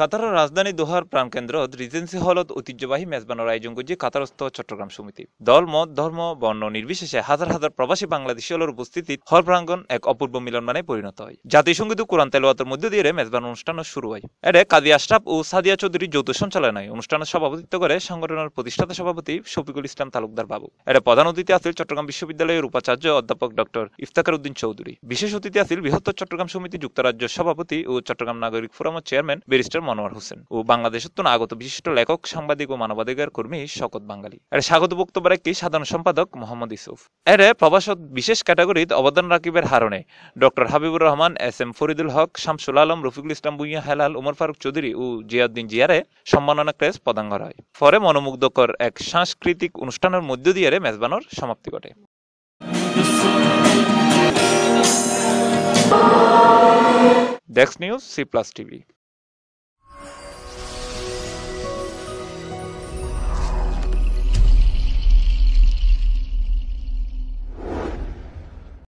কাতারের রাজধানী দোহার প্রাণকেন্দ্র রিজেন্সি হলত ঐতিহ্যবাহী মেজবানোর আয়োজন করছে কাতারস্থ চট্টগ্রাম সমিতি দল মত ধর্ম বর্ণ নির্বিশেষে হাজার হাজার প্রবাসী বাংলাদেশী হলের উপস্থিতি হল প্রাঙ্গন এক অপূর্ব মিলন মানে পরিণত হয় জাতিসংগীত কোরআন তেলোয়াতের মধ্য দিয়ে মেজবান অনুষ্ঠান শুরু হয় এডে কাদি আশরাফ ও সাদিয়া চৌধুরী যৌথ সঞ্চালনায় অনুষ্ঠানের সভাপতিত্ব করে সংগঠনের প্রতিষ্ঠাতা সভাপতি শফিকুল ইসলাম তালুকদার বাবু এটা প্রধান অতিথি আছিল চট্টগ্রাম বিশ্ববিদ্যালয়ের উপাচার্য অধ্যাপক ডক্টর ইফতাকার উদ্দিন চৌধুরী বিশেষ অতিথি আছিল বৃহত্তর চট্টগ্রাম সমিতি যুক্তরাজ্য সভাপতি ও চট্টগ্রাম নাগরিক ফোরামের চেয়ারম্যান ব্যারিস্টার আনোয়ার হোসেন ও বাংলাদেশের তো আগত বিশিষ্ট লেখক সাংবাদিক ও মানবাধিকার কর্মী শকত বাঙালি এর স্বাগত বক্তব্য রাখি সাধারণ সম্পাদক মোহাম্মদ ইসুফ এর প্রবাসত বিশেষ ক্যাটাগরিতে অবদান রাখিবের হারণে doctor Habibur Rahman S M Faridul Haque Shamsul Alam Rafiqul Islam Bhuiyan Helal Omar Faruk Chowdhury ও জিয়াউদ্দিন জিয়ারে সম্মাননা ক্রেস প্রদান করা হয় পরে মনোমুগ্ধকর এক সাংস্কৃতিক অনুষ্ঠানের মধ্য দিয়ে মেজবানোর সমাপ্তি ঘটে desk news C plus TV